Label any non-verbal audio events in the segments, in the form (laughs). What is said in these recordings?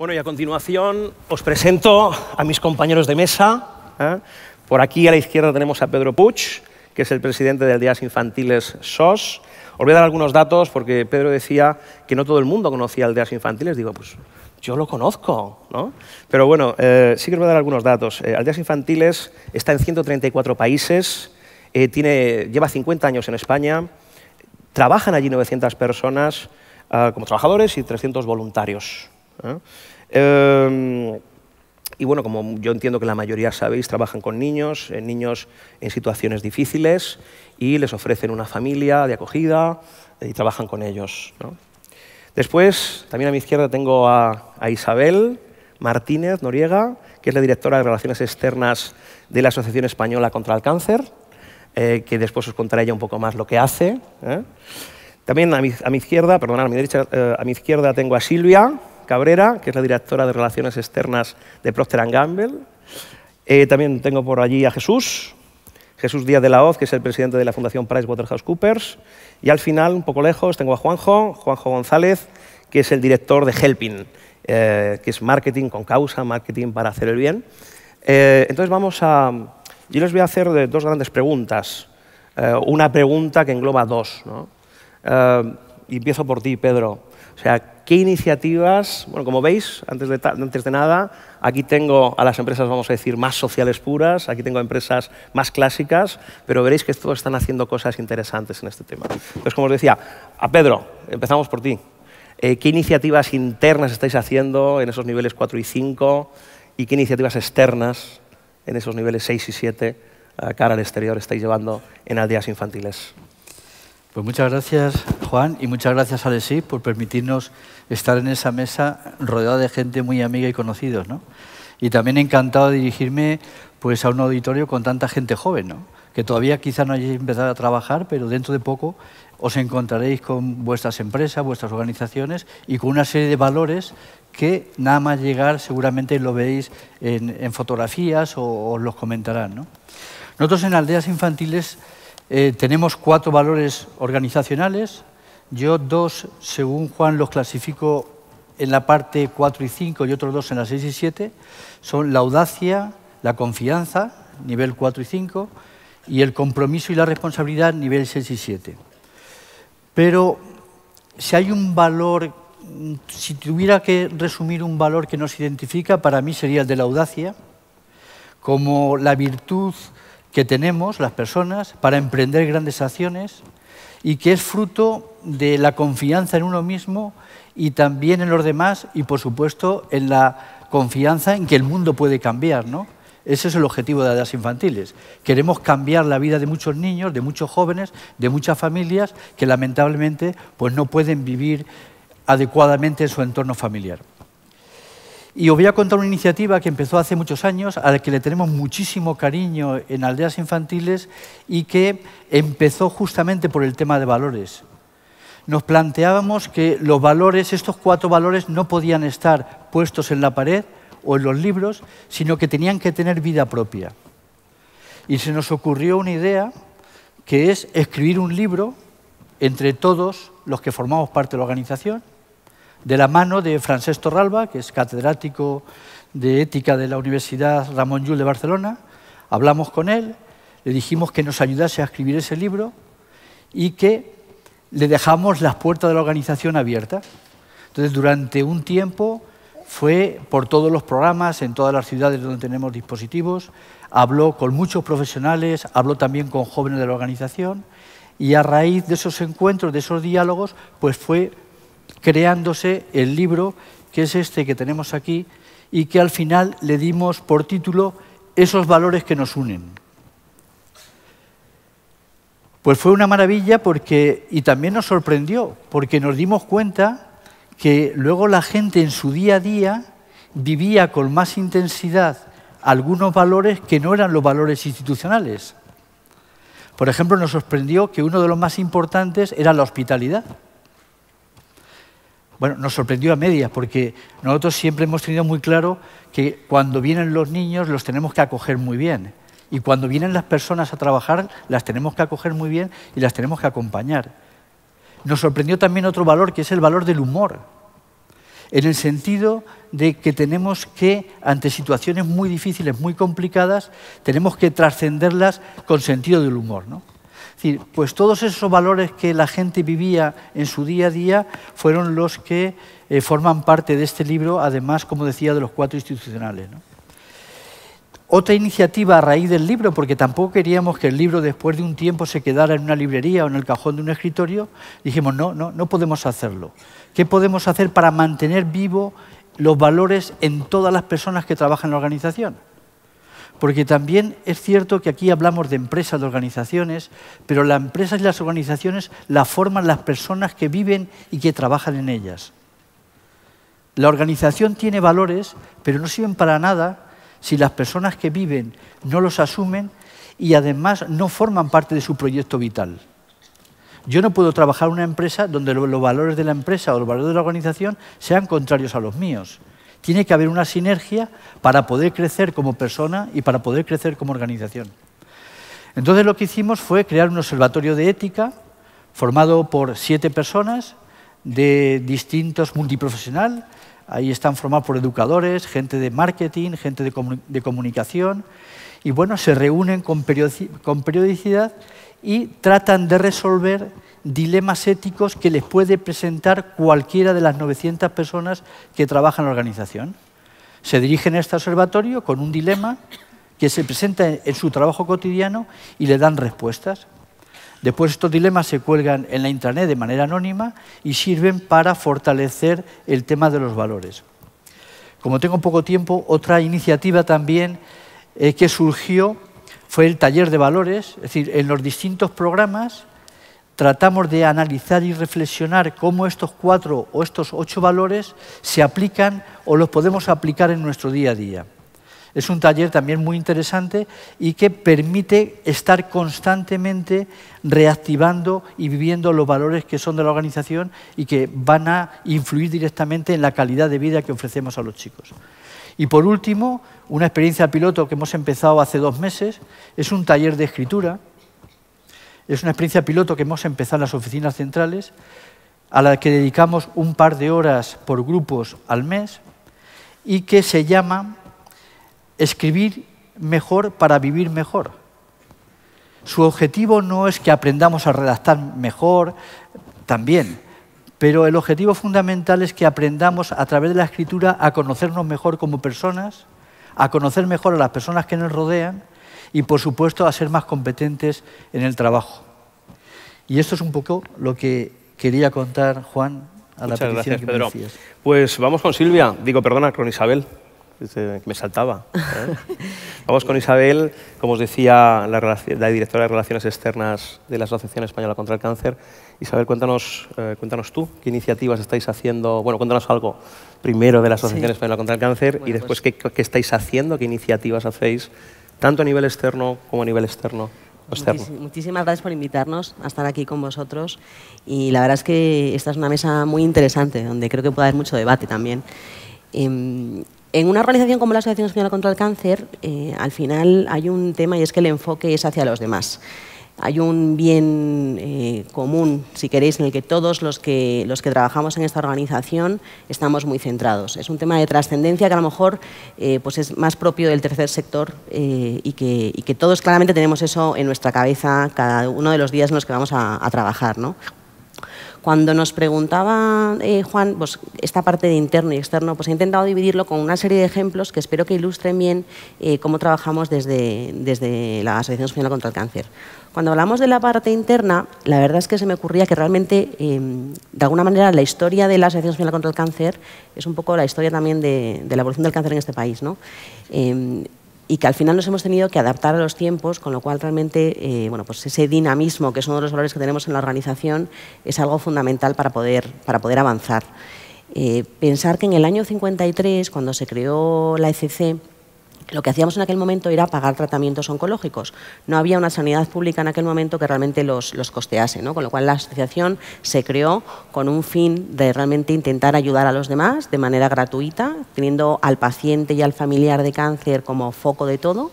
Bueno, y a continuación os presento a mis compañeros de mesa. ¿eh? Por aquí a la izquierda tenemos a Pedro Puig, que es el presidente de Aldeas Infantiles SOS. Os voy a dar algunos datos porque Pedro decía que no todo el mundo conocía aldeas infantiles. Digo, pues yo lo conozco, ¿no? Pero bueno, eh, sí que os voy a dar algunos datos. aldeas eh, infantiles está en 134 países, tiene, lleva 50 años en España, trabajan allí 900 personas ah, como trabajadores y 300 voluntarios. Em, y bueno, como yo entiendo que la mayoría sabéis, trabajan con niños, eh, niños en situaciones difíciles y les ofrecen una familia de acogida y trabajan con ellos. Después, también a mi izquierda tengo a, Isabel Martínez Noriega, que es la directora de Relaciones Externas de la Asociación Española contra el Cáncer, eh, que después os contará ella un poco más lo que hace. ¿eh? También a mi, izquierda, perdón, a mi derecha, a mi izquierda tengo a Silvia, Cabrera, que es la directora de Relaciones Externas de Procter Gamble. Eh, también tengo por allí a Jesús, Jesús Díaz de la Hoz, que es el presidente de la Fundación PricewaterhouseCoopers. Y al final, un poco lejos, tengo a Juanjo, Juanjo González, que es el director de Helping, eh, que es marketing con causa, marketing para hacer el bien. Eh, entonces vamos a... Yo les voy a hacer dos grandes preguntas. una pregunta que engloba dos. y empiezo por ti, Pedro. O sea, qué iniciativas, bueno, como veis, antes de, antes de nada, aquí tengo a las empresas, vamos a decir, más sociales puras, aquí tengo a empresas más clásicas, pero veréis que todos están haciendo cosas interesantes en este tema. Entonces, como os decía, a Pedro, empezamos por ti. Eh, ¿Qué iniciativas internas estáis haciendo en esos niveles 4 y 5 y qué iniciativas externas en esos niveles 6 y 7 eh, cara al exterior estáis llevando en aldeas infantiles? Pues muchas gracias, Juan, y muchas gracias, a Alessi, por permitirnos estar en esa mesa rodeada de gente muy amiga y conocidos, ¿no? Y también encantado de dirigirme pues, a un auditorio con tanta gente joven, ¿no? que todavía quizá no hayáis empezado a trabajar, pero dentro de poco os encontraréis con vuestras empresas, vuestras organizaciones y con una serie de valores que nada más llegar seguramente lo veis en, fotografías o os los comentarán. ¿no? Nosotros en Aldeas Infantiles eh, tenemos cuatro valores organizacionales, yo dos, según Juan, los clasifico en la parte 4 y 5 y otros dos en la 6 y 7. Son la audacia, la confianza, nivel 4 y 5, y el compromiso y la responsabilidad, nivel 6 y 7. Pero si hay un valor, si tuviera que resumir un valor que nos identifica, para mí sería el de la audacia, como la virtud que tenemos las personas para emprender grandes acciones, y que es fruto de la confianza en uno mismo y también en los demás y, por supuesto, en la confianza en que el mundo puede cambiar. ¿no? Ese es el objetivo de las infantiles. Queremos cambiar la vida de muchos niños, de muchos jóvenes, de muchas familias que lamentablemente pues, no pueden vivir adecuadamente en su entorno familiar. Y os voy a contar una iniciativa que empezó hace muchos años, a la que le tenemos muchísimo cariño en aldeas infantiles y que empezó justamente por el tema de valores. Nos planteábamos que los valores, estos cuatro valores, no podían estar puestos en la pared o en los libros, sino que tenían que tener vida propia. Y se nos ocurrió una idea que es escribir un libro entre todos los que formamos parte de la organización de la mano de Francés Torralba, que es catedrático de ética de la Universidad Ramón Llull de Barcelona. Hablamos con él, le dijimos que nos ayudase a escribir ese libro y que le dejamos las puertas de la organización abiertas. Entonces, durante un tiempo fue por todos los programas, en todas las ciudades donde tenemos dispositivos, habló con muchos profesionales, habló también con jóvenes de la organización y a raíz de esos encuentros, de esos diálogos, pues fue creándose el libro que es este que tenemos aquí y que al final le dimos por título Esos valores que nos unen. Pues fue una maravilla porque, y también nos sorprendió, porque nos dimos cuenta que luego la gente en su día a día vivía con más intensidad algunos valores que no eran los valores institucionales. Por ejemplo, nos sorprendió que uno de los más importantes era la hospitalidad bueno, nos sorprendió a medias, porque nosotros siempre hemos tenido muy claro que cuando vienen los niños los tenemos que acoger muy bien. Y cuando vienen las personas a trabajar, las tenemos que acoger muy bien y las tenemos que acompañar. Nos sorprendió también otro valor, que es el valor del humor, en el sentido de que tenemos que, ante situaciones muy difíciles, muy complicadas, tenemos que trascenderlas con sentido del humor. ¿no? decir, pues todos esos valores que la gente vivía en su día a día fueron los que eh, forman parte de este libro, además, como decía, de los cuatro institucionales. Otra iniciativa a raíz del libro, porque tampoco queríamos que el libro después de un tiempo se quedara en una librería o en el cajón de un escritorio, dijimos, no, no, no podemos hacerlo. ¿Qué podemos hacer para mantener vivo los valores en todas las personas que trabajan en la organización? porque también es cierto que aquí hablamos de empresas, de organizaciones, pero las empresas y las organizaciones las forman las personas que viven y que trabajan en ellas. La organización tiene valores, pero no sirven para nada si las personas que viven no los asumen y además no forman parte de su proyecto vital. Yo no puedo trabajar en una empresa donde los valores de la empresa o los valores de la organización sean contrarios a los míos. Tiene que haber una sinergia para poder crecer como persona y para poder crecer como organización. Entonces lo que hicimos fue crear un observatorio de ética formado por siete personas de distintos multiprofesionales, Ahí están formados por educadores, gente de marketing, gente de, comunicación. Y bueno, se reúnen con, con periodicidad y tratan de resolver dilemas éticos que les puede presentar cualquiera de las 900 personas que trabajan en la organización. Se dirigen a este observatorio con un dilema que se presenta en su trabajo cotidiano y le dan respuestas. Después estos dilemas se cuelgan en la intranet de manera anónima y sirven para fortalecer el tema de los valores. Como tengo poco tiempo, otra iniciativa también eh, que surgió fue el taller de valores, es decir, en los distintos programas tratamos de analizar y reflexionar cómo estos cuatro o estos ocho valores se aplican o los podemos aplicar en nuestro día a día. Es un taller también muy interesante y que permite estar constantemente reactivando y viviendo los valores que son de la organización y que van a influir directamente en la calidad de vida que ofrecemos a los chicos. Y por último, una experiencia piloto que hemos empezado hace dos meses, es un taller de escritura, es una experiencia piloto que hemos empezado en las oficinas centrales, a la que dedicamos un par de horas por grupos al mes y que se llama escribir mejor para vivir mejor. Su objetivo no es que aprendamos a redactar mejor, también, pero el objetivo fundamental es que aprendamos a través de la escritura a conocernos mejor como personas, a conocer mejor a las personas que nos rodean y, por supuesto, a ser más competentes en el trabajo. Y esto es un poco lo que quería contar, Juan, a la petición que me Pues vamos con Silvia, digo, perdona, con Isabel me saltaba. ¿eh? Vamos con Isabel, como os decía, la, directora de Relaciones Externas de la Asociación Española contra el Cáncer. Isabel, cuéntanos, eh, cuéntanos tú qué iniciativas estáis haciendo, bueno, cuéntanos algo primero de la Asociación Española contra el Cáncer y después pues qué, estáis haciendo, qué iniciativas hacéis, tanto a nivel externo como a nivel externo. muchísimas gracias por invitarnos a estar aquí con vosotros y la verdad es que esta es una mesa muy interesante donde creo que puede haber mucho debate también. Em, en una organización como la Asociación Española contra el Cáncer, eh, al final hay un tema y es que el enfoque es hacia los demás. Hay un bien eh, común, si queréis, en el que todos los que, los que trabajamos en esta organización estamos muy centrados. Es un tema de trascendencia que a lo mejor eh, pues es más propio del tercer sector y que, que, todos claramente tenemos eso en nuestra cabeza cada uno de los días en los que vamos a, a trabajar. ¿no? Cuando nos preguntaba eh, Juan, pues esta parte de interno y externo, pues he intentado dividirlo con una serie de ejemplos que espero que ilustren bien eh, cómo trabajamos desde, desde la Asociación Española contra el Cáncer. Cuando hablamos de la parte interna, la verdad es que se me ocurría que realmente, em, de alguna manera, la historia de la Asociación Española contra el Cáncer es un poco la historia también de, la evolución del cáncer en este país. ¿no? Em, y que al final nos hemos tenido que adaptar a los tiempos, con lo cual realmente eh, bueno, pues ese dinamismo, que es uno de los valores que tenemos en la organización, es algo fundamental para poder, para poder avanzar. Eh, pensar que en el año 53, cuando se creó la ECC, lo que hacíamos en aquel momento era pagar tratamientos oncológicos. No había una sanidad pública en aquel momento que realmente los, costease, con lo cual la asociación se creó con un fin de realmente intentar ayudar a los demás de manera gratuita, teniendo al paciente y al familiar de cáncer como foco de todo.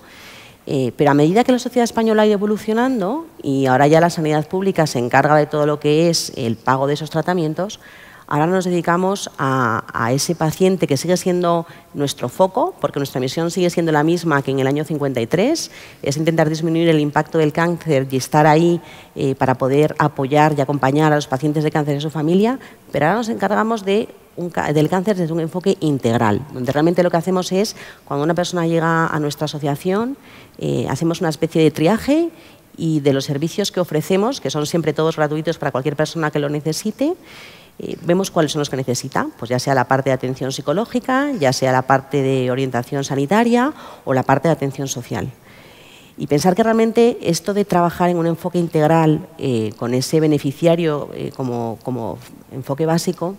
Eh, pero a medida que la sociedad española ha ido evolucionando y ahora ya la sanidad pública se encarga de todo lo que es el pago de esos tratamientos, Ahora nos dedicamos a, ese paciente que sigue siendo nuestro foco, porque nuestra misión sigue siendo la misma que en el año 53, es intentar disminuir el impacto del cáncer y estar ahí eh, para poder apoyar y acompañar a los pacientes de cáncer y su familia, pero ahora nos encargamos del cáncer desde un enfoque integral, donde realmente lo que hacemos es, cuando una persona llega a nuestra asociación, eh, hacemos una especie de triaje y de los servicios que ofrecemos, que son siempre todos gratuitos para cualquier persona que lo necesite, eh, vemos cuáles son los que necesita, pues ya sea la parte de atención psicológica, ya sea la parte de orientación sanitaria o la parte de atención social. Y pensar que realmente esto de trabajar en un enfoque integral eh, con ese beneficiario eh, como enfoque básico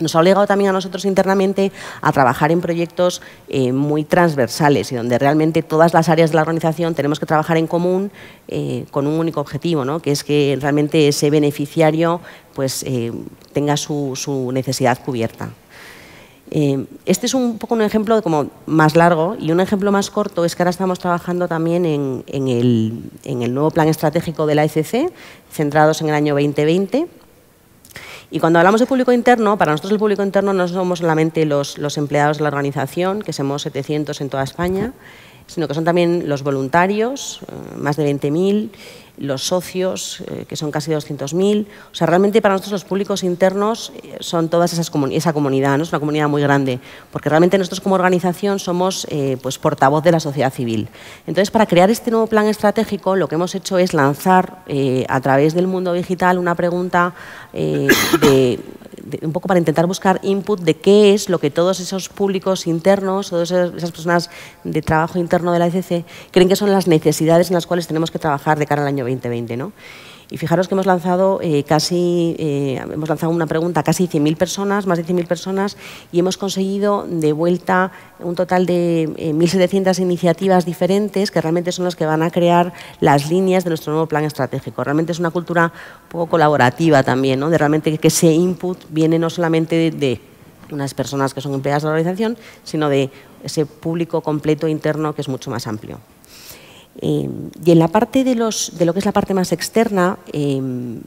nos ha obligado también a nosotros internamente a trabajar en proyectos eh, muy transversales y donde realmente todas las áreas de la organización tenemos que trabajar en común eh, con un único objetivo, ¿no? que es que realmente ese beneficiario pues, eh, tenga su, necesidad cubierta. este es un poco un ejemplo como más largo y un ejemplo más corto es que ahora estamos trabajando también en, el, en el nuevo plan estratégico de la ECC, centrados en el año 2020 y cuando hablamos de público interno, para nosotros el público interno no somos solamente los, los empleados de la organización, que somos 700 en toda España, sino que son también los voluntarios, eh, más de 20.000, los socios, eh, que son casi 200.000. O sea, realmente para nosotros los públicos internos eh, son todas esa comunidad, ¿no? es una comunidad muy grande, porque realmente nosotros como organización somos eh, pues, portavoz de la sociedad civil. Entonces, para crear este nuevo plan estratégico, lo que hemos hecho es lanzar a través del mundo digital una pregunta de un poco para intentar buscar input de qué es lo que todos esos públicos internos, todas esas personas de trabajo interno de la ECC creen que son las necesidades en las cuales tenemos que trabajar de cara al año 2020. ¿no? Y fijaros que hemos lanzado eh, casi, eh, hemos lanzado una pregunta a casi 100.000 personas, más de 100.000 personas, y hemos conseguido de vuelta un total de 1.700 eh, iniciativas diferentes que realmente son las que van a crear las líneas de nuestro nuevo plan estratégico. Realmente es una cultura un poco colaborativa también, ¿no? de realmente que ese input viene no solamente de unas personas que son empleadas de la organización, sino de ese público completo interno que es mucho más amplio y en la parte de, lo que es la parte más externa, eh,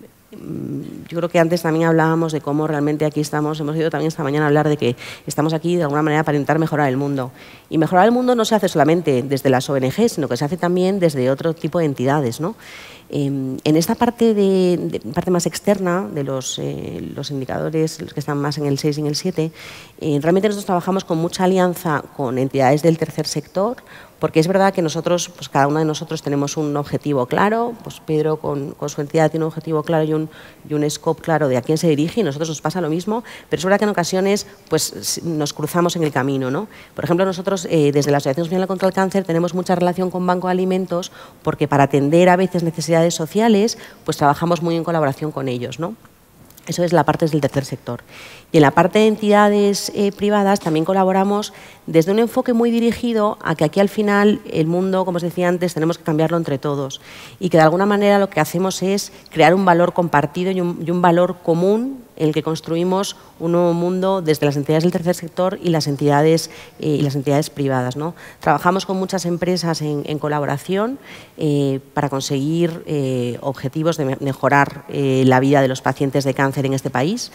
yo creo que antes también hablábamos de cómo realmente aquí estamos, hemos ido también esta mañana a hablar de que estamos aquí de alguna manera para intentar mejorar el mundo. Y mejorar el mundo no se hace solamente desde las ONG, sino que se hace también desde otro tipo de entidades. Em, en esta parte, de, parte más externa de eh, los, indicadores, los que están más en el 6 y en el 7, eh, realmente nosotros trabajamos con mucha alianza con entidades del tercer sector, porque es verdad que nosotros, pues cada uno de nosotros tenemos un objetivo claro, pues Pedro con, su entidad tiene un objetivo claro y un, y un, scope claro de a quién se dirige y nosotros nos pasa lo mismo, pero es verdad que en ocasiones pues, nos cruzamos en el camino. Por ejemplo, nosotros eh, desde la Asociación Social contra el Cáncer tenemos mucha relación con Banco de Alimentos porque para atender a veces necesidades sociales, pues trabajamos muy en colaboración con ellos. ¿no? Eso es la parte del tercer sector. Y en la parte de entidades eh, privadas también colaboramos desde un enfoque muy dirigido a que aquí al final el mundo, como os decía antes, tenemos que cambiarlo entre todos y que de alguna manera lo que hacemos es crear un valor compartido y un valor común en el que construimos un nuevo mundo desde las entidades del tercer sector y las entidades, eh, y las entidades privadas. Trabajamos con muchas empresas en, colaboración eh, para conseguir eh, objetivos de mejorar la vida de los pacientes de cáncer en este país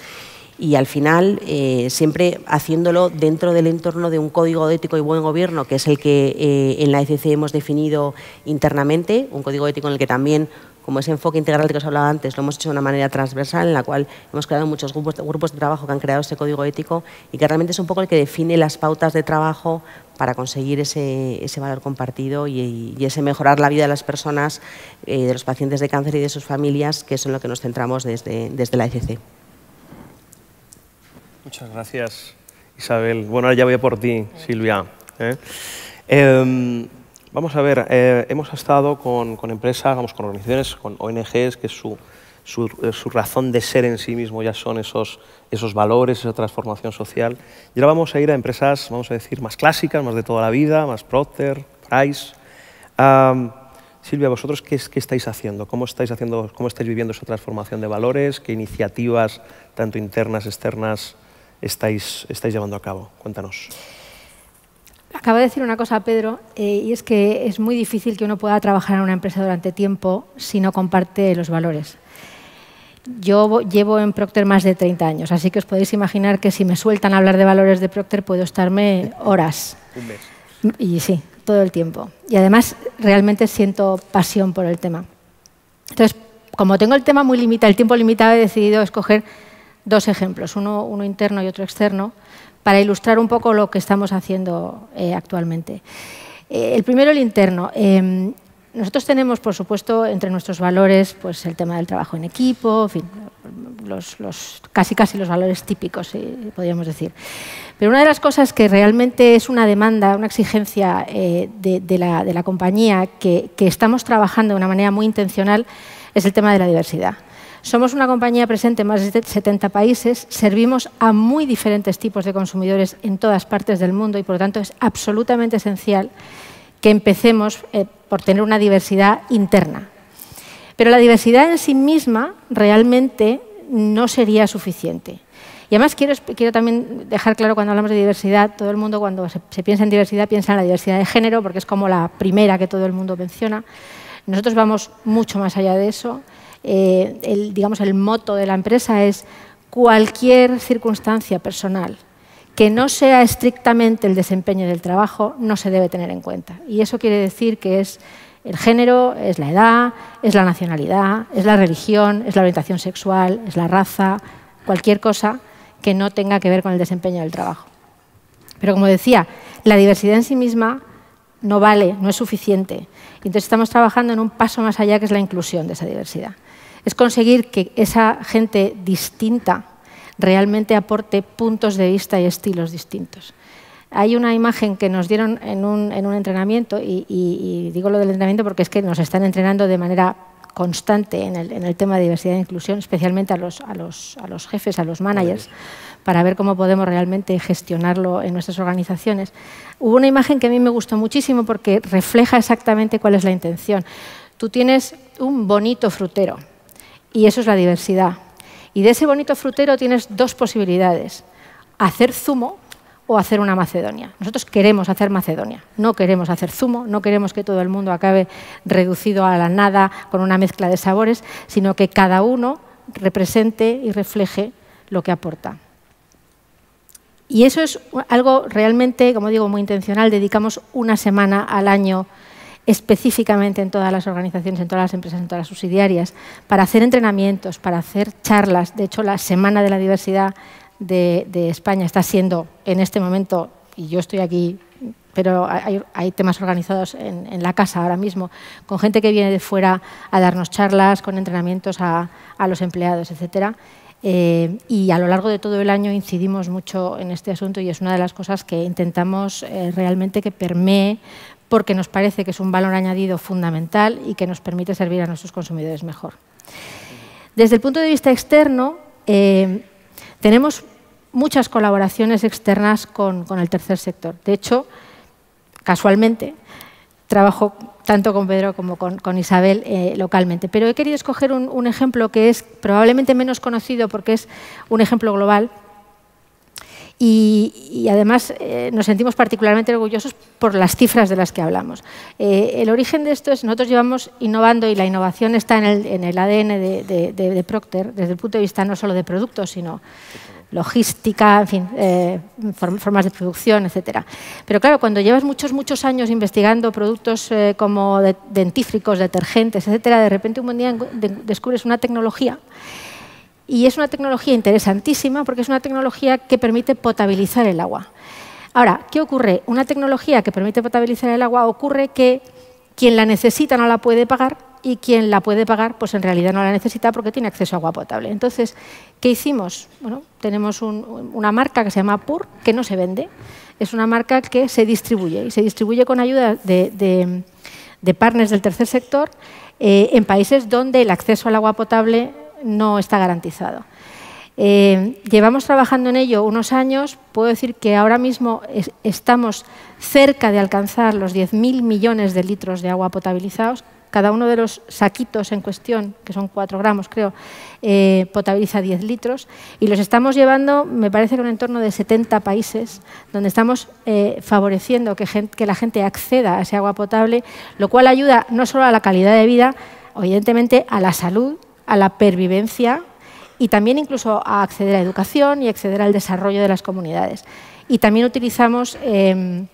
y al final siempre haciéndolo dentro del entorno de un código ético y buen gobierno, que es el que en la ECC hemos definido internamente, un código ético en el que también como ese enfoque integral que os hablaba antes, lo hemos hecho de una manera transversal en la cual hemos creado muchos grupos, grupos de trabajo que han creado este código ético y que realmente es un poco el que define las pautas de trabajo para conseguir ese, ese valor compartido y, y, ese mejorar la vida de las personas, eh, de los pacientes de cáncer y de sus familias, que es en lo que nos centramos desde, desde la ECC. Muchas gracias, Isabel. Bueno, ahora ya voy por ti, Silvia. ¿Eh? eh Vamos a ver, eh, hemos estado con, empresas, vamos, con organizaciones, con ONGs, que eh, su, razón de ser en sí mismo ya son esos, valores, esa transformación social. Y ahora vamos a ir a empresas, vamos a decir, más clásicas, más de toda la vida, más Procter, Price. Silvia, ¿vosotros qué, estáis haciendo? ¿Cómo estáis haciendo? ¿Cómo estáis viviendo esa transformación de valores? ¿Qué iniciativas, tanto internas, externas, estáis llevando a cabo? Cuéntanos. Acabo de decir una cosa, Pedro, eh, y es que es muy difícil que uno pueda trabajar en una empresa durante tiempo si no comparte los valores. Yo llevo en Procter más de 30 años, así que os podéis imaginar que si me sueltan hablar de valores de Procter puedo estarme horas. Un mes. Y sí, todo el tiempo. Y además realmente siento pasión por el tema. Entonces, como tengo el tema muy limitado, el tiempo limitado, he decidido escoger dos ejemplos, uno, interno y otro externo, para ilustrar un poco lo que estamos haciendo eh, actualmente. Eh, el primero, el interno. Em, nosotros tenemos, por supuesto, entre nuestros valores pues, el tema del trabajo en equipo, en fin, los, casi casi los valores típicos, eh, podríamos decir. Pero una de las cosas que realmente es una demanda, una exigencia de, la, compañía que estamos trabajando de una manera muy intencional es el tema de la diversidad. Somos una compañía presente en más de 70 países, servimos a muy diferentes tipos de consumidores en todas partes del mundo y por lo tanto es absolutamente esencial que empecemos eh, por tener una diversidad interna. Pero la diversidad en sí misma realmente no sería suficiente. Y además quiero, quiero, también dejar claro cuando hablamos de diversidad, todo el mundo cuando se, piensa en diversidad piensa en la diversidad de género porque es como la primera que todo el mundo menciona. Nosotros vamos mucho más allá de eso. Eh, el, digamos, el moto de la empresa es cualquier circunstancia personal que no sea estrictamente el desempeño del trabajo no se debe tener en cuenta. Y eso quiere decir que es el género, es la edad, es la nacionalidad, es la religión, es la orientación sexual, es la raza, cualquier cosa que no tenga que ver con el desempeño del trabajo. Pero como decía, la diversidad en sí misma no vale, no es suficiente. Entonces estamos trabajando en un paso más allá que es la inclusión de esa diversidad es conseguir que esa gente distinta realmente aporte puntos de vista y estilos distintos. Hay una imagen que nos dieron en un, entrenamiento, y, digo lo del entrenamiento porque es que nos están entrenando de manera constante en el, tema de diversidad e inclusión, especialmente a los, a los, jefes, a los managers, para ver cómo podemos realmente gestionarlo en nuestras organizaciones. Hubo una imagen que a mí me gustó muchísimo porque refleja exactamente cuál es la intención. Tú tienes un bonito frutero, y eso es la diversidad. Y de ese bonito frutero tienes dos posibilidades, hacer zumo o hacer una macedonia. Nosotros queremos hacer macedonia, no queremos hacer zumo, no queremos que todo el mundo acabe reducido a la nada con una mezcla de sabores, sino que cada uno represente y refleje lo que aporta. Y eso es algo realmente, como digo, muy intencional. Dedicamos una semana al año específicamente en todas las organizaciones, en todas las empresas, en todas las subsidiarias, para hacer entrenamientos, para hacer charlas. De hecho, la Semana de la Diversidad de, España está siendo en este momento, y yo estoy aquí pero hay, temas organizados en, la casa ahora mismo, con gente que viene de fuera a darnos charlas, con entrenamientos a, los empleados, etc. Eh, y a lo largo de todo el año incidimos mucho en este asunto y es una de las cosas que intentamos eh, realmente que permee porque nos parece que es un valor añadido fundamental y que nos permite servir a nuestros consumidores mejor. Desde el punto de vista externo, eh, tenemos muchas colaboraciones externas con, el tercer sector. De hecho, casualmente, trabajo tanto con Pedro como con, Isabel eh, localmente. Pero he querido escoger un, ejemplo que es probablemente menos conocido porque es un ejemplo global y, además eh, nos sentimos particularmente orgullosos por las cifras de las que hablamos. Eh, el origen de esto es, nosotros llevamos innovando y la innovación está en el, en el ADN de, Procter, desde el punto de vista no solo de productos, sino logística, en fin, eh, formas de producción, etcétera. Pero claro, cuando llevas muchos, muchos años investigando productos como dentífricos, detergentes, etcétera, de repente un buen día descubres una tecnología y es una tecnología interesantísima porque es una tecnología que permite potabilizar el agua. Ahora, ¿qué ocurre? Una tecnología que permite potabilizar el agua ocurre que quien la necesita no la puede pagar y quien la puede pagar, pues en realidad no la necesita porque tiene acceso a agua potable. Entonces, ¿qué hicimos? Bueno, tenemos una marca que se llama PUR, que no se vende. Es una marca que se distribuye y se distribuye con ayuda de, partners del tercer sector eh, en países donde el acceso al agua potable no está garantizado. Eh, llevamos trabajando en ello unos años. Puedo decir que ahora mismo estamos cerca de alcanzar los 10.000 millones de litros de agua potabilizados. Cada uno de los saquitos en cuestión, que son 4 gramos creo, eh, potabiliza 10 litros. Y los estamos llevando, me parece que en un entorno de 70 países, donde estamos eh, favoreciendo que, que la gente acceda a ese agua potable, lo cual ayuda no solo a la calidad de vida, evidentemente a la salud a la pervivencia y también incluso a acceder a educación y acceder al desarrollo de las comunidades. Y también utilizamos em,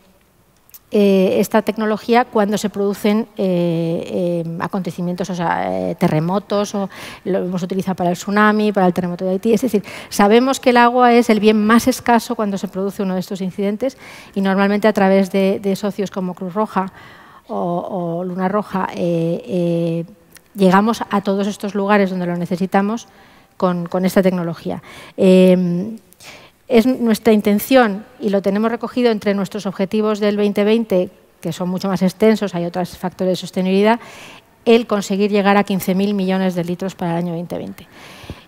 eh, esta tecnología cuando se producen eh, em, acontecimientos, o sea, eh, terremotos, o lo hemos utilizado para el tsunami, para el terremoto de Haití. Es decir, sabemos que el agua es el bien más escaso cuando se produce uno de estos incidentes y normalmente a través de, socios como Cruz Roja o Luna Roja llegamos a todos estos lugares donde lo necesitamos con, esta tecnología. Em, es nuestra intención, y lo tenemos recogido entre nuestros objetivos del 2020, que son mucho más extensos, hay otros factores de sostenibilidad, el conseguir llegar a 15.000 millones de litros para el año 2020.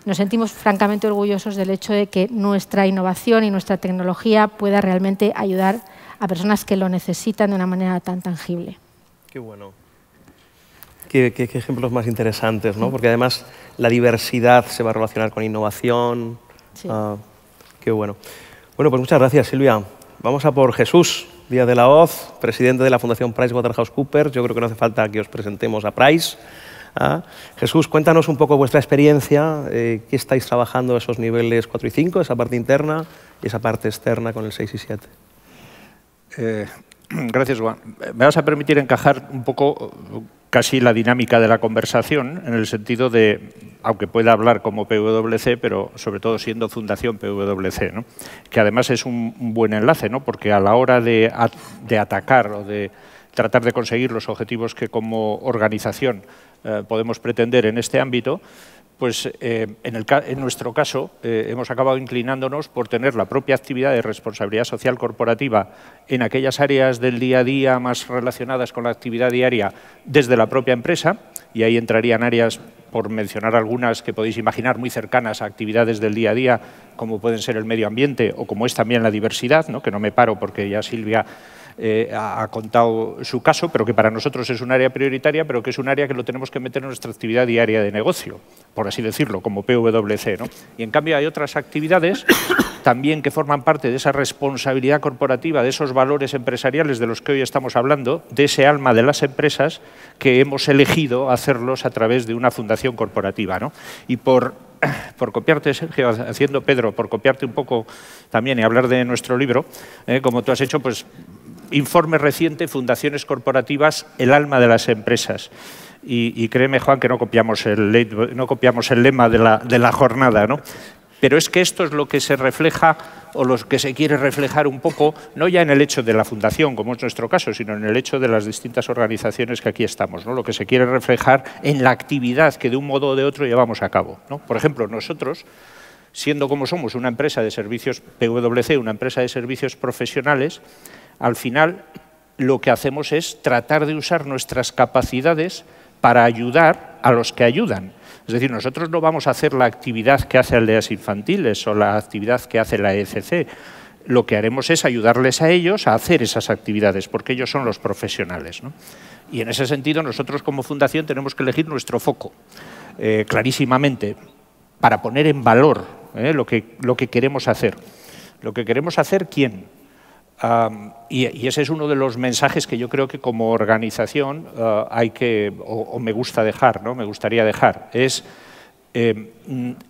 Nos sentimos francamente orgullosos del hecho de que nuestra innovación y nuestra tecnología pueda realmente ayudar a personas que lo necesitan de una manera tan tangible. Qué bueno qué, ejemplos más interesantes, ¿no? Porque además la diversidad se va a relacionar con innovación. Ah, qué bueno. Bueno, pues muchas gracias, Silvia. Vamos a por Jesús Díaz de la Hoz, presidente de la Fundación Price PricewaterhouseCoopers. Yo creo que no hace falta que os presentemos a Price. Ah, Jesús, cuéntanos un poco vuestra experiencia, eh, qué estáis trabajando esos niveles 4 y 5, esa parte interna y esa parte externa con el 6 y 7. Eh, (clears throat) gracias, Juan. Eh, Me vas a permitir encajar un poco casi la dinámica de la conversación, en el sentido de, aunque pueda hablar como PwC, pero sobre todo siendo Fundación PwC, que además es un buen enlace, ¿no? porque a la hora de, atacar o de tratar de conseguir los objetivos que como organización eh, podemos pretender en este ámbito, pues eh, en, nuestro caso eh, hemos acabado inclinándonos por tener la propia actividad de responsabilidad social corporativa en aquellas áreas del día a día más relacionadas con la actividad diaria desde la propia empresa, y ahí entrarían áreas, por mencionar algunas que podéis imaginar, muy cercanas a actividades del día a día, como pueden ser el medio ambiente o como es también la diversidad, ¿no? que no me paro porque ya Silvia eh, ha contado su caso, pero que para nosotros es un área prioritaria, pero que es un área que lo tenemos que meter en nuestra actividad diaria de negocio, por así decirlo, como PwC. ¿no? Y en cambio hay otras actividades (coughs) también que forman parte de esa responsabilidad corporativa, de esos valores empresariales de los que hoy estamos hablando, de ese alma de las empresas que hemos elegido hacerlos a través de una fundación corporativa. ¿no? Y por, (coughs) por copiarte, Sergio, haciendo Pedro, por copiarte un poco también y hablar de nuestro libro, ¿eh? como tú has hecho, pues informe reciente, Fundaciones Corporativas, el alma de las empresas. Y, créeme, Juan, que no copiamos el, no copiamos el lema de la, jornada, ¿no? Pero es que esto es lo que se refleja o lo que se quiere reflejar un poco, no ya en el hecho de la fundación, como es nuestro caso, sino en el hecho de las distintas organizaciones que aquí estamos, ¿no? lo que se quiere reflejar en la actividad que de un modo o de otro llevamos a cabo. ¿no? Por ejemplo, nosotros, siendo como somos una empresa de servicios PwC, una empresa de servicios profesionales, al final lo que hacemos es tratar de usar nuestras capacidades para ayudar a los que ayudan. Es decir, nosotros no vamos a hacer la actividad que hace Aldeas Infantiles o la actividad que hace la ECC. Lo que haremos es ayudarles a ellos a hacer esas actividades, porque ellos son los profesionales. Y en ese sentido, nosotros como fundación tenemos que elegir nuestro foco, eh, clarísimamente, para poner en valor eh, lo, lo que queremos hacer. Lo que queremos hacer, ¿quién? y, ese es uno de los mensajes que yo creo que como organización eh, hay que, o, me gusta dejar, ¿no? me gustaría dejar, es em,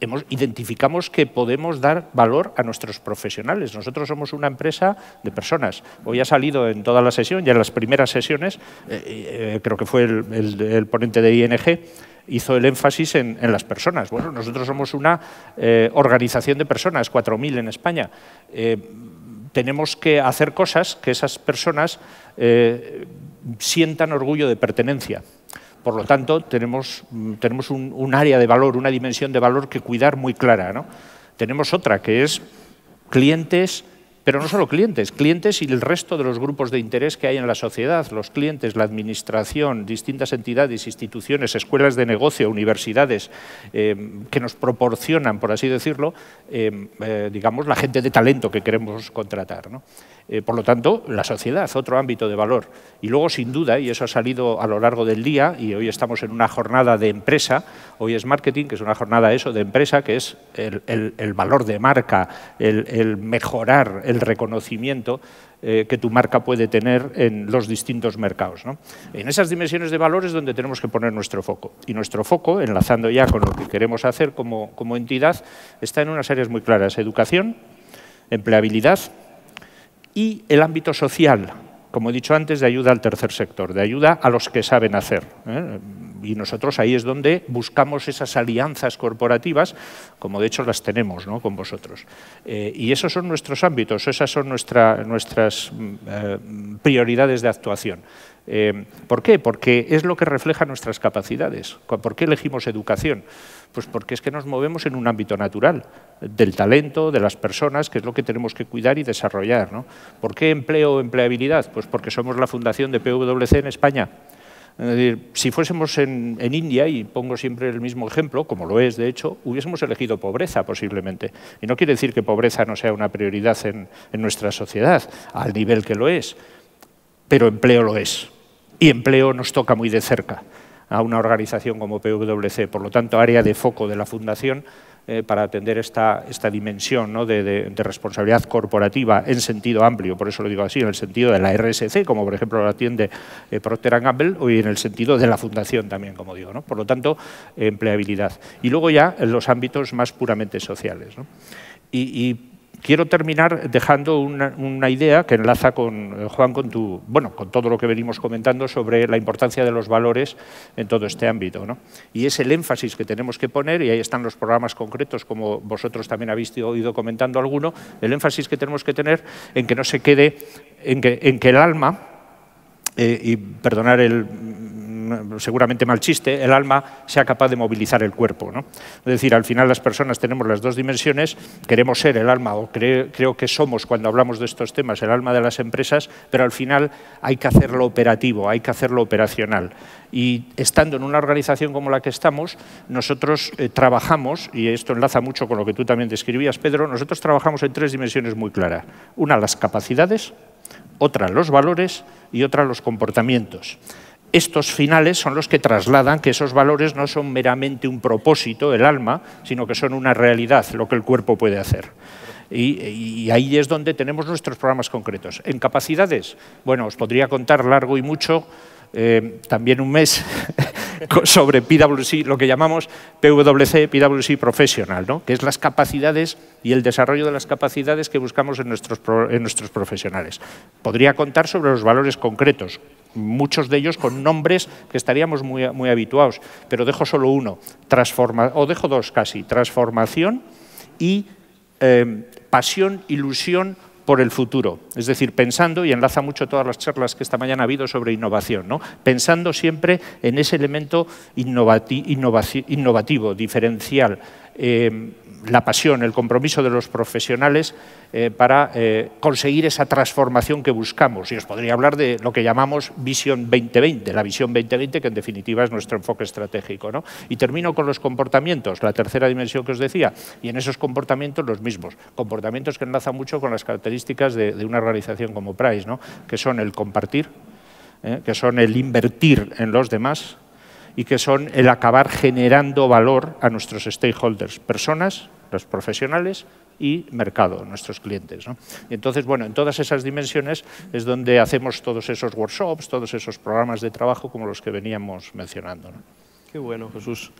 hemos, identificamos que podemos dar valor a nuestros profesionales. Nosotros somos una empresa de personas. Hoy ha salido en toda la sesión, ya en las primeras sesiones, eh, eh, creo que fue el, ponente de ING, hizo el énfasis en, en las personas. Bueno, nosotros somos una organización de personas, 4.000 en España tenemos que hacer cosas que esas personas eh, sientan orgullo de pertenencia. Por lo tanto, tenemos, mm, un, área de valor, una dimensión de valor que cuidar muy clara. Tenemos otra, que es clientes pero no solo clientes, clientes y el resto de los grupos de interés que hay en la sociedad, los clientes, la administración, distintas entidades, instituciones, escuelas de negocio, universidades, eh, que nos proporcionan, por así decirlo, eh, eh, digamos, la gente de talento que queremos contratar. ¿no? Eh, por lo tanto, la sociedad, otro ámbito de valor. Y luego, sin duda, y eso ha salido a lo largo del día, y hoy estamos en una jornada de empresa, hoy es marketing, que es una jornada eso, de empresa, que es el, valor de marca, el, mejorar el reconocimiento eh, que tu marca puede tener en los distintos mercados. En esas dimensiones de valor es donde tenemos que poner nuestro foco. Y nuestro foco, enlazando ya con lo que queremos hacer como, como entidad, está en unas áreas muy claras, educación, empleabilidad, y el ámbito social, como he dicho antes, de ayuda al tercer sector, de ayuda a los que saben hacer. ¿eh? Y nosotros ahí es donde buscamos esas alianzas corporativas, como de hecho las tenemos ¿no? con vosotros. Eh, y esos son nuestros ámbitos, esas son nuestras mm, eh, prioridades de actuación. ¿Por qué? Porque es lo que refleja nuestras capacidades. ¿Por qué elegimos educación? Pues porque es que nos movemos en un ámbito natural, del talento, de las personas, que es lo que tenemos que cuidar y desarrollar. ¿no? ¿Por qué empleo o empleabilidad? Pues porque somos la fundación de PwC en España. Es decir, si fuésemos en, India, y pongo siempre el mismo ejemplo, como lo es de hecho, hubiésemos elegido pobreza posiblemente. Y no quiere decir que pobreza no sea una prioridad en nuestra sociedad, al nivel que lo es, pero empleo lo es. Y empleo nos toca muy de cerca a una organización como PwC, por lo tanto área de foco de la Fundación eh, para atender esta, esta dimensión de, responsabilidad corporativa en sentido amplio, por eso lo digo así, en el sentido de la RSC, como por ejemplo lo atiende eh, Procter Gamble, y en el sentido de la Fundación también, como digo. ¿no? Por lo tanto, empleabilidad. Y luego ya en los ámbitos más puramente sociales. Y, y quiero terminar dejando una, idea que enlaza con eh, Juan con tu, bueno, con todo lo que venimos comentando sobre la importancia de los valores en todo este ámbito, ¿no? Y es el énfasis que tenemos que poner y ahí están los programas concretos como vosotros también habéis oído comentando alguno, el énfasis que tenemos que tener en que no se quede en que, el alma eh, y perdonar el seguramente mal chiste, el alma sea capaz de movilizar el cuerpo. ¿no? Es decir, al final las personas tenemos las dos dimensiones, queremos ser el alma, o creo que somos cuando hablamos de estos temas, el alma de las empresas, pero al final hay que hacerlo operativo, hay que hacerlo operacional. Y estando en una organización como la que estamos, nosotros eh, trabajamos, y esto enlaza mucho con lo que tú también describías, Pedro, nosotros trabajamos en tres dimensiones muy claras. Una, las capacidades, otra, los valores y otra, los comportamientos estos finales son los que trasladan que esos valores no son meramente un propósito, el alma, sino que son una realidad, lo que el cuerpo puede hacer. Y, ahí es donde tenemos nuestros programas concretos. En capacidades, bueno, os podría contar largo y mucho, eh, también un mes, (laughs) sobre PwC, lo que llamamos PwC, PwC Professional, ¿no? que es las capacidades y el desarrollo de las capacidades que buscamos en nuestros profesionales. Podría contar sobre los valores concretos, muchos de ellos con nombres que estaríamos muy, muy habituados, pero dejo solo uno, transforma, o dejo dos casi, transformación y em, pasión, ilusión por el futuro, es decir, pensando, y enlaza mucho todas las charlas que esta mañana ha habido sobre innovación, ¿no? pensando siempre en ese elemento innovativo, diferencial, em, la pasión, el compromiso de los profesionales eh, para eh, conseguir esa transformación que buscamos. Y os podría hablar de lo que llamamos Visión 2020, la Visión 2020 que en definitiva es nuestro enfoque estratégico. Y termino con los comportamientos, la tercera dimensión que os decía, y en esos comportamientos los mismos, comportamientos que enlazan mucho con las características de, una organización como Price, que son el compartir, ¿eh? que son el invertir en los demás, y que son el acabar generando valor a nuestros stakeholders, personas, los profesionales y mercado, nuestros clientes. Y entonces, bueno, en todas esas dimensiones es donde hacemos todos esos workshops, todos esos programas de trabajo como los que veníamos mencionando. Qué bueno, Jesús.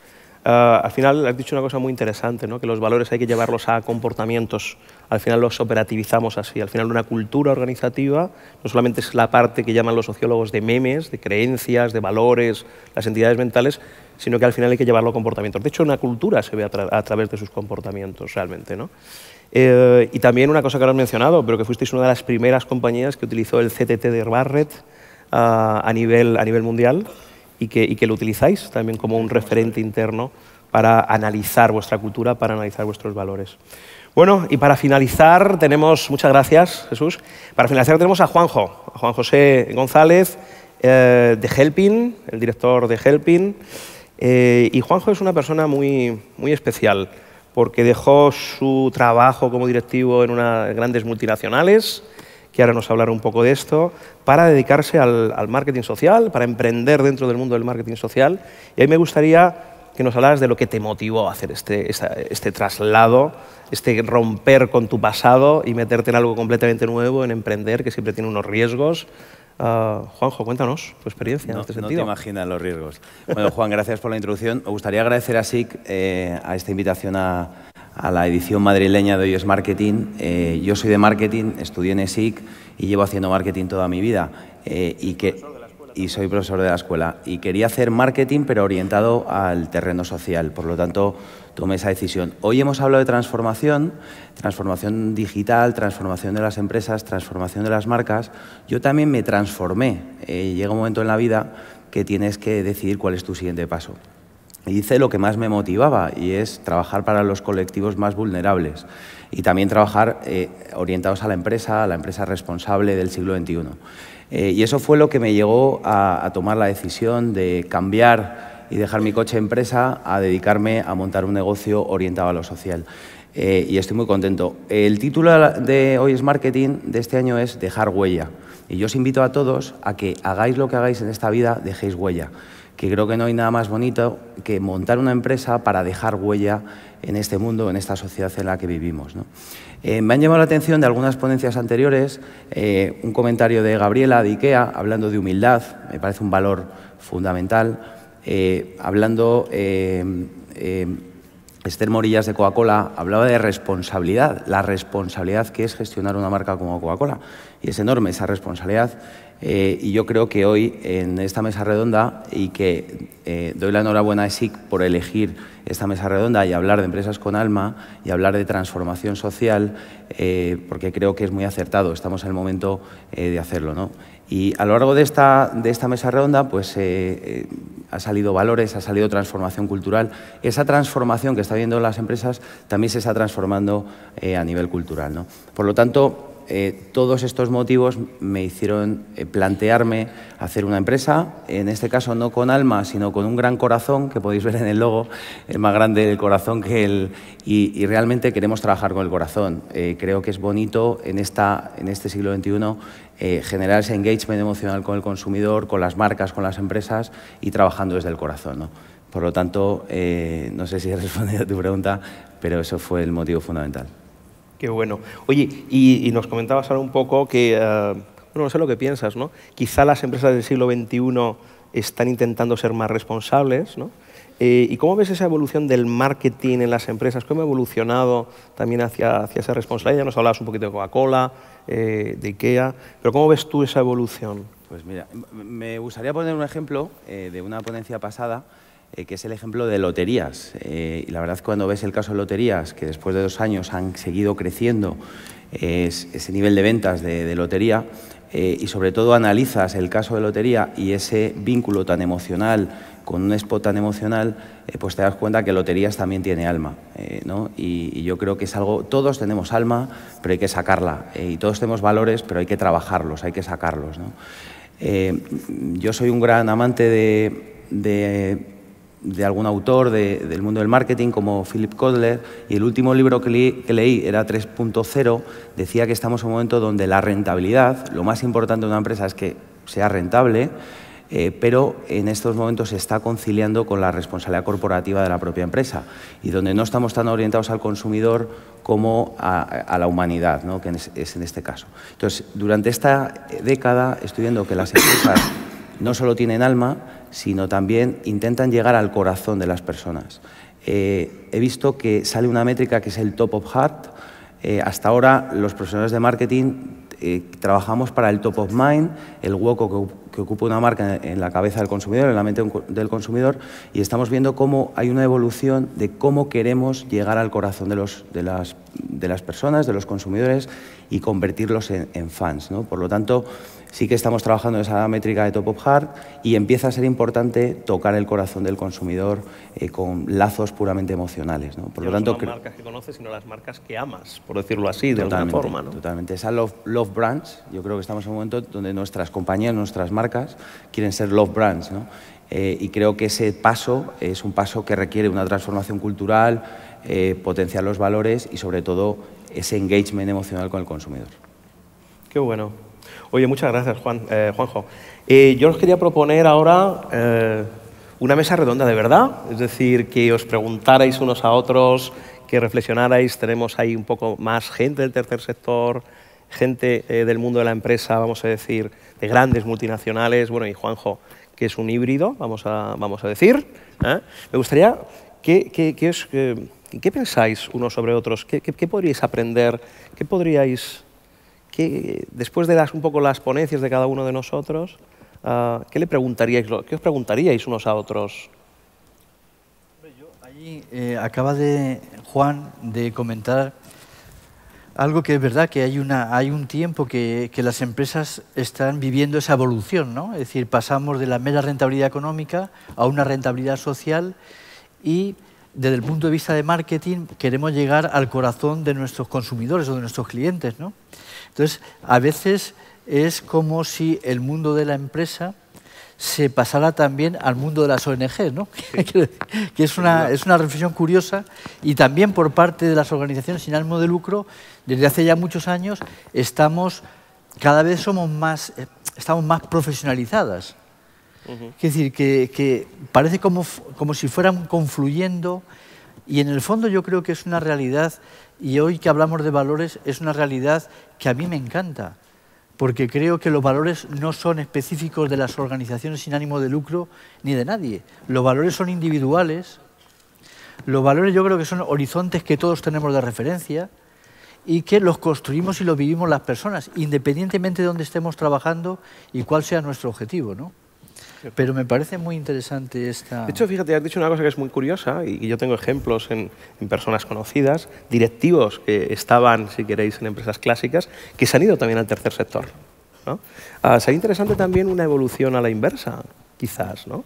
Ah, al final has dicho una cosa muy interesante, que los valores hay que llevarlos a comportamientos, al final los operativizamos así. Al final una cultura organizativa no solamente es la parte que llaman los sociólogos de memes, de creencias, de valores, las entidades mentales, sino que al final hay que llevarlo a comportamientos. De hecho, una cultura se ve a, través de sus comportamientos realmente. ¿no? Eh, y también una cosa que no has mencionado, pero que fuisteis una de las primeras compañías que utilizó el CTT de Barrett ah, a, nivel, a nivel mundial y que lo utilizáis también como un referente interno para analizar vuestra cultura, para analizar vuestros valores. Bueno, y para finalizar tenemos, muchas gracias Jesús, para finalizar tenemos a Juanjo, a Juan José González eh, de Helping, el director de Helping. Eh, y Juanjo es una persona muy, muy especial porque dejó su trabajo como directivo en unas grandes multinacionales, que ahora nos hablará un poco de esto, para dedicarse al, al marketing social, para emprender dentro del mundo del marketing social. Y ahí me gustaría que nos hablaras de lo que te motivó a hacer este, este, traslado, este romper con tu pasado y meterte en algo completamente nuevo, en emprender, que siempre tiene unos riesgos. Ah, Juanjo, cuéntanos tu experiencia no, en este sentido. No te imaginas los riesgos. Bueno, Juan, gracias por la introducción. Me gustaría agradecer a SIC eh, a esta invitación a, la edición madrileña de Hoy es Marketing. Eh, yo soy de marketing, estudié en SIC y llevo haciendo marketing toda mi vida. Eh, y que y soy profesor de la escuela. Y quería hacer marketing, pero orientado al terreno social. Por lo tanto, tomé esa decisión. Hoy hemos hablado de transformación, transformación digital, transformación de las empresas, transformación de las marcas. Yo también me transformé. Eh, llega un momento en la vida que tienes que decidir cuál es tu siguiente paso. Y hice lo que más me motivaba y es trabajar para los colectivos más vulnerables y también trabajar eh, orientados a la empresa, a la empresa responsable del siglo XXI. Eh, y eso fue lo que me llegó a, tomar la decisión de cambiar y dejar mi coche empresa a dedicarme a montar un negocio orientado a lo social. Eh, y estoy muy contento. El título de hoy es Marketing, de este año es Dejar huella. Y yo os invito a todos a que hagáis lo que hagáis en esta vida, dejéis huella. Que creo que no hay nada más bonito que montar una empresa para dejar huella en este mundo, en esta sociedad en la que vivimos. Eh, me han llamado la atención de algunas ponencias anteriores eh, un comentario de Gabriela de Ikea hablando de humildad, me parece un valor fundamental, eh, hablando Esther Morillas de Coca-Cola hablaba de responsabilidad, la responsabilidad que es gestionar una marca como Coca-Cola. Y es enorme esa responsabilidad. Eh, y yo creo que hoy en esta mesa redonda, y que eh, doy la enhorabuena a ESIC por elegir esta mesa redonda y hablar de empresas con alma y hablar de transformación social, eh, porque creo que es muy acertado, estamos en el momento de hacerlo. ¿no? Y a lo largo de esta, de esta mesa redonda, pues ha salido valores, ha salido transformación cultural. Esa transformación que están viendo las empresas también se está transformando a nivel cultural. ¿no? Por lo tanto, eh, todos estos motivos me hicieron eh, plantearme hacer una empresa, en este caso no con alma, sino con un gran corazón, que podéis ver en el logo, el más grande del corazón que el... Y, realmente queremos trabajar con el corazón. Eh, creo que es bonito en, esta, en este siglo XXI generar ese engagement emocional con el consumidor, con las marcas, con las empresas y trabajando desde el corazón. Por lo tanto, no sé si he respondido a tu pregunta, pero eso fue el motivo fundamental. Qué bueno. Oye, y, nos comentabas ahora un poco que, eh, bueno, no sé lo que piensas, ¿no? Quizá las empresas del siglo XXI están intentando ser más responsables, ¿no? Eh, ¿Y cómo ves esa evolución del marketing en las empresas? ¿Cómo ha evolucionado también hacia, hacia esa responsabilidad? Ya nos hablabas un poquito de Coca-Cola, eh, de IKEA, pero ¿cómo ves tú esa evolución? Pues mira, me gustaría poner un ejemplo de una ponencia pasada eh, que es el ejemplo de Loterías. Eh, y la verdad cuando ves el caso de Loterías, que después de dos años han seguido creciendo eh, ese nivel de ventas de, Lotería, y sobre todo analizas el caso de Lotería y ese vínculo tan emocional con un spot tan emocional, pues te das cuenta que Loterías también tiene alma. Y, yo creo que es algo, todos tenemos alma, pero hay que sacarla. y todos tenemos valores, pero hay que trabajarlos, hay que sacarlos. yo soy un gran amante de de algún autor del mundo del marketing como Philip Kotler y el último libro que, leí, era 3.0, decía que estamos en un momento donde la rentabilidad, lo más importante de una empresa es que sea rentable, eh, pero en estos momentos se está conciliando con la responsabilidad corporativa de la propia empresa y donde no estamos tan orientados al consumidor como a, la humanidad, que es, en este caso. Entonces, durante esta década estoy viendo que las empresas no solo tienen alma, sino también intentan llegar al corazón de las personas. Eh, he visto que sale una métrica que es el top of heart. Eh, hasta ahora los profesionales de marketing eh, trabajamos para el top of mind, el hueco que, ocupa una marca en la cabeza del consumidor, en la mente del consumidor, y estamos viendo cómo hay una evolución de cómo queremos llegar al corazón de las personas, de los consumidores, y convertirlos en, fans. ¿no? Por lo tanto, sí que estamos trabajando en esa métrica de Top of Heart y empieza a ser importante tocar el corazón del consumidor eh, con lazos puramente emocionales. ¿no? Por lo tanto, las marcas que conoces, sino las marcas que amas, por decirlo así, de alguna forma. ¿no? Totalmente. Esa love, love, brands, yo creo que estamos en un momento donde nuestras compañías, nuestras marcas, quieren ser love brands. ¿no? Eh, y creo que ese paso es un paso que requiere una transformación cultural, eh, potenciar los valores y, sobre todo, ese engagement emocional con el consumidor. Qué bueno. Oye, muchas gracias, Juan, eh, Juanjo. Eh, yo os quería proponer ahora eh, una mesa redonda de verdad, es decir, que os preguntarais unos a otros, que reflexionarais. Tenemos ahí un poco más gente del tercer sector, gente del mundo de la empresa, vamos a decir, de grandes multinacionales. Bueno, y Juanjo, que es un híbrido, vamos a, vamos a decir. Me gustaría que, que, os... ¿Qué pensáis unos sobre otros? ¿Qué, podríais aprender? ¿Qué podríais, qué, después de dar un poco las ponencias de cada uno de nosotros, ah, ¿qué le preguntaríais, qué os preguntaríais unos a otros? Yo, eh, acaba de Juan de comentar algo que es verdad, que hay, una, hay un tiempo que, que, las empresas están viviendo esa evolución, ¿no? Es decir, pasamos de la mera rentabilidad económica a una rentabilidad social y desde el punto de vista de marketing, queremos llegar al corazón de nuestros consumidores o de nuestros clientes. ¿no? Entonces, a veces es como si el mundo de la empresa se pasara también al mundo de las ONG, ¿no? (laughs) que es una, es una reflexión curiosa y también por parte de las organizaciones sin ánimo de lucro, desde hace ya muchos años estamos, cada vez somos más, eh, estamos más profesionalizadas. Es decir, que, parece como, como si fueran confluyendo y en el fondo yo creo que es una realidad, y hoy que hablamos de valores, es una realidad que a mí me encanta, porque creo que los valores no son específicos de las organizaciones sin ánimo de lucro ni de nadie. Los valores son individuales, los valores yo creo que son horizontes que todos tenemos de referencia y que los construimos y los vivimos las personas, independientemente de dónde estemos trabajando y cuál sea nuestro objetivo, ¿no? Pero me parece muy interesante esta... De hecho, fíjate, has dicho una cosa que es muy curiosa y yo tengo ejemplos en, personas conocidas, directivos que estaban, si queréis, en empresas clásicas, que se han ido también al tercer sector. ¿no? Ah, sería interesante también una evolución a la inversa, quizás, ¿no?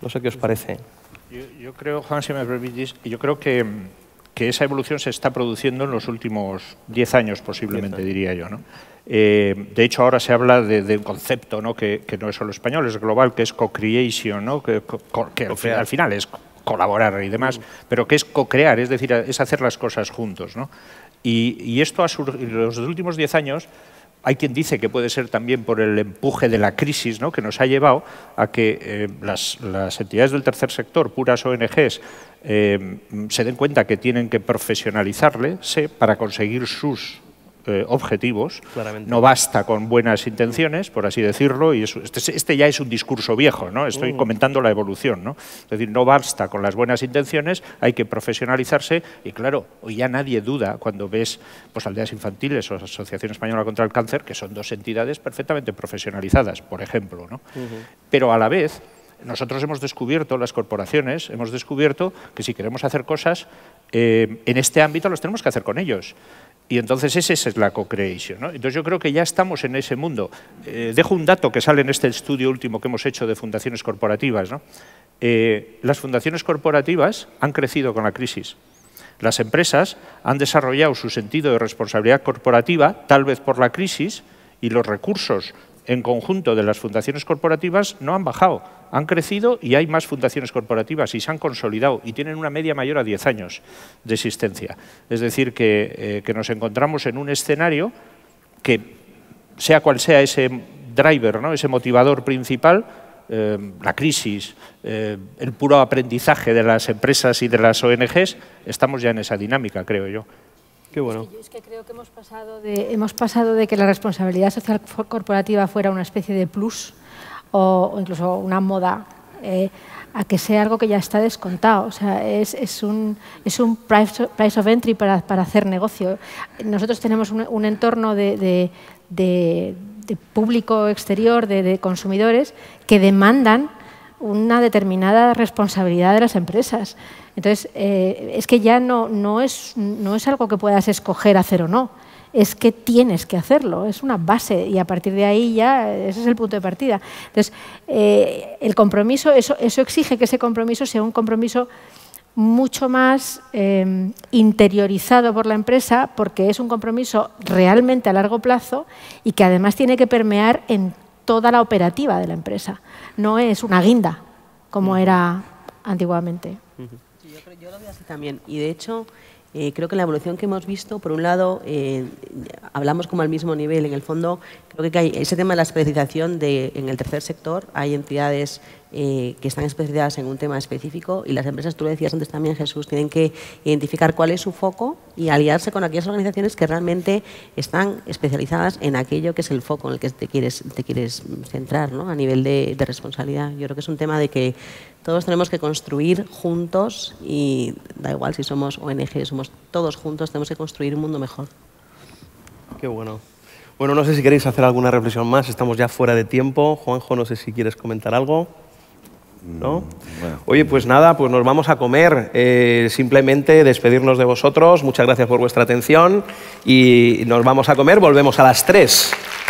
No sé qué os parece. Yo, creo, Juan, si me permitís, yo creo que que esa evolución se está produciendo en los últimos 10 años posiblemente, diría yo. ¿no? Eh, de hecho, ahora se habla de, un concepto ¿no? Que, no es solo español, es global, que es co-creation, ¿no? que, al, final, es colaborar y demás, mm. pero que es co-crear, es decir, es hacer las cosas juntos. ¿no? Y, y esto ha surgido, en los últimos 10 años hay quien dice que puede ser también por el empuje de la crisis ¿no? que nos ha llevado a que eh, las, entidades del tercer sector, puras ONGs, eh, se den cuenta que tienen que profesionalizarse para conseguir sus eh, objetivos. No basta con buenas intenciones, por así decirlo, y este, este, ya es un discurso viejo, ¿no? estoy mm. comentando la evolución. ¿no? Es decir, no basta con las buenas intenciones, hay que profesionalizarse y claro, hoy ya nadie duda cuando ves pues, aldeas infantiles o Asociación Española contra el Cáncer, que son dos entidades perfectamente profesionalizadas, por ejemplo. ¿no? Pero a la vez... Nosotros hemos descubierto, las corporaciones, hemos descubierto que si queremos hacer cosas eh, en este ámbito, los tenemos que hacer con ellos. Y entonces esa es la co-creation. Entonces yo creo que ya estamos en ese mundo. Eh, dejo un dato que sale en este estudio último que hemos hecho de fundaciones corporativas. Eh, las fundaciones corporativas han crecido con la crisis. Las empresas han desarrollado su sentido de responsabilidad corporativa, tal vez por la crisis, y los recursos en conjunto de las fundaciones corporativas no han bajado, han crecido y hay más fundaciones corporativas y se han consolidado y tienen una media mayor a 10 años de existencia. Es decir, eh, que, nos encontramos en un escenario que, sea cual sea ese driver, ¿no? ese motivador principal, eh, la crisis, eh, el puro aprendizaje de las empresas y de las ONGs, estamos ya en esa dinámica, creo yo. Es que yo creo que hemos pasado, de, que la responsabilidad social corporativa fuera una especie de plus o, incluso una moda eh, a que sea algo que ya está descontado. O sea, es, un, es un price, of entry para, hacer negocio. Nosotros tenemos un, entorno de, público exterior, de consumidores, que demandan una determinada responsabilidad de las empresas. Entonces, eh, es que ya no, es, no es algo que puedas escoger hacer o no, es que tienes que hacerlo, es una base y a partir de ahí ya ese es el punto de partida. Entonces, eh, el compromiso, eso, eso exige que ese compromiso sea un compromiso mucho más eh, interiorizado por la empresa porque es un compromiso realmente a largo plazo y que además tiene que permear en toda la operativa de la empresa. No es una guinda como era antiguamente. Yo lo veo así también. Y de hecho, eh, creo que la evolución que hemos visto, por un lado, eh, hablamos como al mismo nivel. En el fondo, creo que hay ese tema de la especialización de, en el tercer sector. Hay entidades eh, que están especializadas en un tema específico y las empresas, tú lo decías antes también Jesús, tienen que identificar cuál es su foco y aliarse con aquellas organizaciones que realmente están especializadas en aquello que es el foco en el que te quieres, te quieres centrar a nivel de, de responsabilidad. Yo creo que es un tema de que todos tenemos que construir juntos y da igual si somos ONG, somos todos juntos, tenemos que construir un mundo mejor. Qué bueno. Bueno, no sé si queréis hacer alguna reflexión más, estamos ya fuera de tiempo. Juanjo, no sé si quieres comentar algo. Mm, Oye, pues nada, pues nos vamos a comer. Eh, simplemente despedirnos de vosotros. Muchas gracias por vuestra atención y nos vamos a comer. Volvemos a las 3.